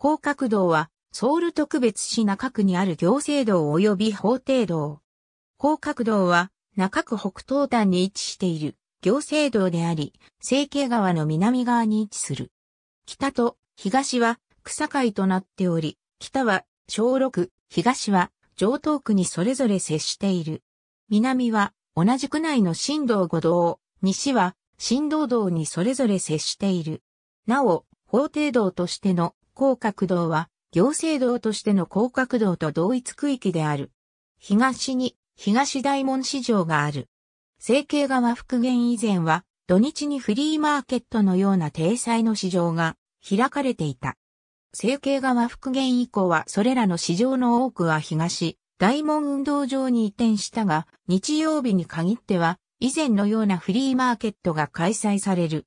高角道は、ソウル特別市中区にある行政道及び法廷道。高角道は、中区北東端に位置している行政道であり、成形川の南側に位置する。北と東は草海となっており、北は小6、東は上東区にそれぞれ接している。南は同じ区内の新道五道、西は新道道にそれぞれ接している。なお、法廷道としての広角道は、行政道としての広角道と同一区域である。東に、東大門市場がある。成形川復元以前は、土日にフリーマーケットのような定裁の市場が開かれていた。成形川復元以降はそれらの市場の多くは東、大門運動場に移転したが、日曜日に限っては、以前のようなフリーマーケットが開催される。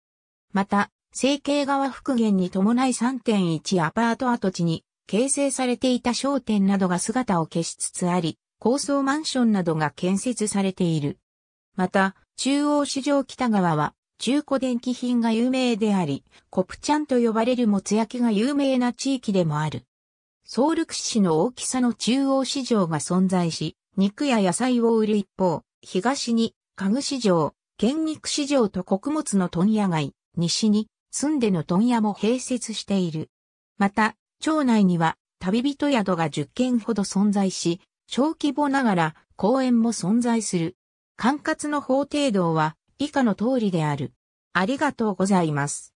また、成形側復元に伴い3.1アパート跡地に形成されていた商店などが姿を消しつつあり、高層マンションなどが建設されている。また、中央市場北側は中古電気品が有名であり、コプチャンと呼ばれるもつ焼きが有名な地域でもある。ソウル屈市の大きさの中央市場が存在し、肉や野菜を売る一方、東に家具市場、県肉市場と穀物の問屋街、西に住んでの問屋も併設している。また、町内には旅人宿が10軒ほど存在し、小規模ながら公園も存在する。管轄の法定道は以下の通りである。ありがとうございます。